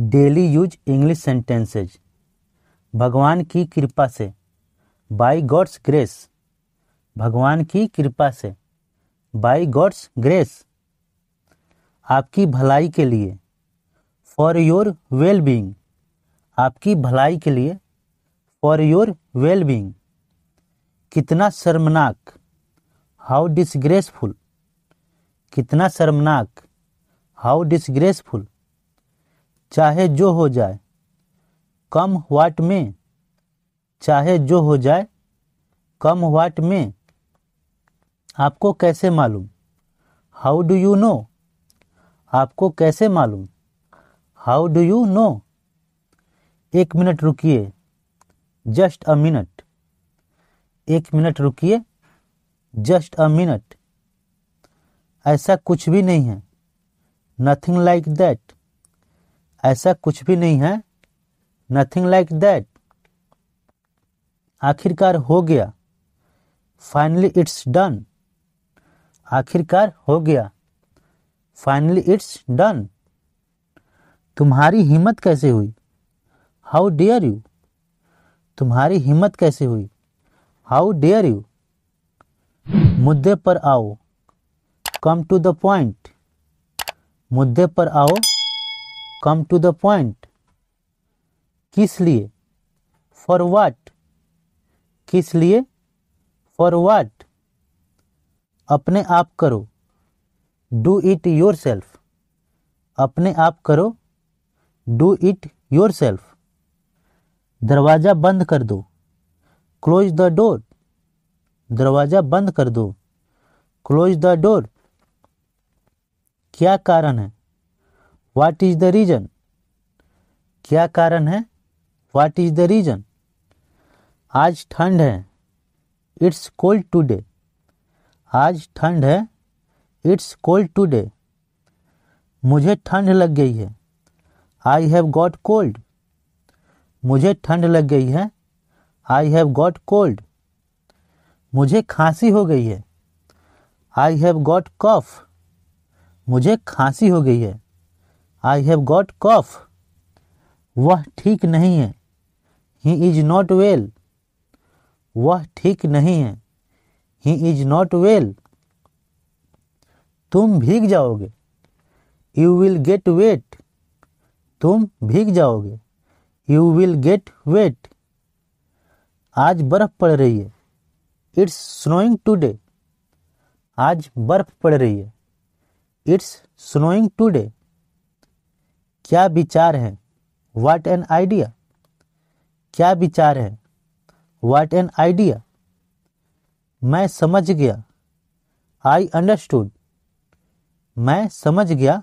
daily use English sentences भगवान की कृपा से बाय गॉड्स ग्रेस भगवान की कृपा से बाय गॉड्स ग्रेस आपकी भलाई के लिए फॉर योर वेल बींग आपकी भलाई के लिए फॉर योर वेल बींग कितना शर्मनाक हाउ डिसग्रेसफुल कितना शर्मनाक हाउ डिसग्रेसफुल चाहे जो हो जाए कम वाट में चाहे जो हो जाए कम वाट में आपको कैसे मालूम हाउ डू यू नो आपको कैसे मालूम हाउ डू यू नो एक मिनट रुकिए जस्ट अ मिनट एक मिनट रुकिए जस्ट अ मिनट ऐसा कुछ भी नहीं है नथिंग लाइक दैट ऐसा कुछ भी नहीं है नथिंग लाइक दैट आखिरकार हो गया फाइनली इट्स डन आखिरकार हो गया फाइनली इट्स डन तुम्हारी हिम्मत कैसे हुई हाउ डेयर यू तुम्हारी हिम्मत कैसे हुई हाउ डेयर यू मुद्दे पर आओ कम टू द पॉइंट मुद्दे पर आओ कम टू द पॉइंट किस लिए फॉर वाट किस लिए फॉर वाट अपने आप करो डू इट योर सेल्फ अपने आप करो डू इट योर सेल्फ दरवाज़ा बंद कर दो क्लोज द डोर दरवाज़ा बंद कर दो क्लोज द डोर क्या कारण है वाट इज द रीजन क्या कारण है वाट इज द रीजन आज ठंड है इट्स कोल्ड टुडे आज ठंड है इट्स कोल्ड टुडे मुझे ठंड लग गई है आई हैव गॉट कोल्ड मुझे ठंड लग गई है आई हैव गॉट कोल्ड मुझे खांसी हो गई है आई हैव गॉट कॉफ मुझे खांसी हो गई है आई हैव गॉट कॉफ वह ठीक नहीं है ही इज नॉट वेल वह ठीक नहीं है ही इज नॉट वेल तुम भीग जाओगे यू विल गेट वेट तुम भीग जाओगे यू विल गेट वेट आज बर्फ पड़ रही है इट्स स्नोइंग टूडे आज बर्फ पड़ रही है इट्स स्नोइंग टूडे क्या विचार है वाट एन आइडिया क्या विचार है वाट एन आइडिया मैं समझ गया आई अंडरस्टूड मैं समझ गया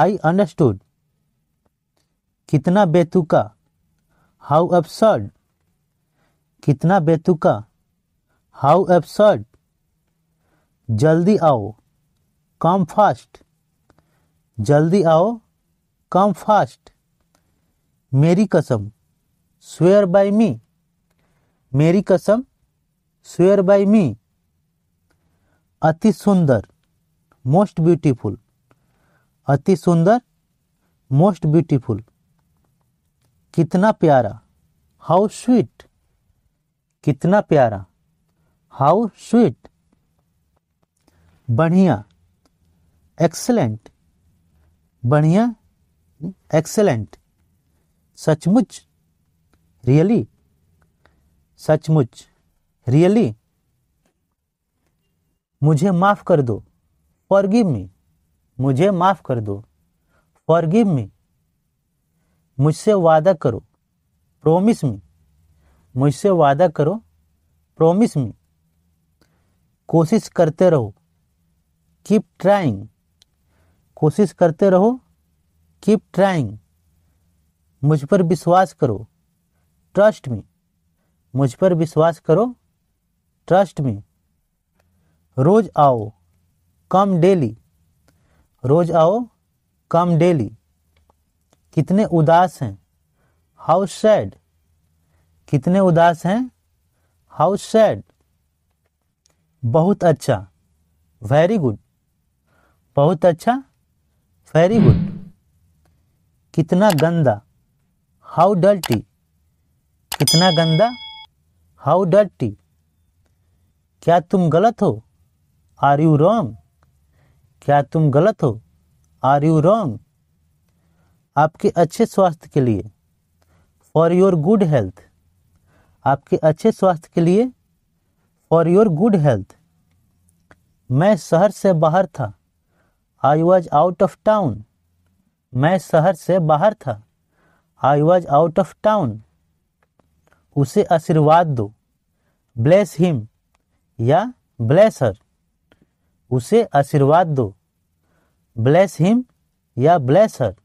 आई अंडरस्टूड कितना बेतुका हाउ एब्सर्ड कितना बेतुका हाउ एब्सर्ड जल्दी आओ कम फास्ट जल्दी आओ कम फास्ट मेरी कसम स्वेयर बाय मी मेरी कसम स्वेयर बाय मी अति सुंदर मोस्ट ब्यूटीफुल अति सुंदर मोस्ट ब्यूटीफुल कितना प्यारा हाउ स्वीट कितना प्यारा हाउ स्वीट बढ़िया एक्सलेंट बढ़िया एक्सेलेंट सचमुच रियली सचमुच रियली मुझे माफ़ कर दो फॉरगिव मी मुझे माफ़ कर दो फॉरगिव मी मुझसे वादा करो प्रोमिस मी मुझसे वादा करो प्रोमिस मी कोशिश करते रहो कीप ट्राइंग कोशिश करते रहो कीप ट्राइंग मुझ पर विश्वास करो ट्रस्ट मी मुझ पर विश्वास करो ट्रस्ट मी रोज आओ कम डेली रोज आओ कम डेली कितने उदास हैं हाउ सैड कितने उदास हैं हाउ सैड बहुत अच्छा वेरी गुड बहुत अच्छा वेरी गुड कितना गंदा हाउ डल्टी कितना गंदा हाउ डल्टी क्या तुम गलत हो आर यू रॉन्ग क्या तुम गलत हो आर यू रॉन्ग आपके अच्छे स्वास्थ्य के लिए फॉर योर गुड हेल्थ आपके अच्छे स्वास्थ्य के लिए फॉर योर गुड हेल्थ मैं शहर से बाहर था I was out of town मैं शहर से बाहर था I was out of town उसे आशीर्वाद दो ब्लेस हिम या ब्लेस हर उसे आशीर्वाद दो ब्लेस हिम या ब्लेस हर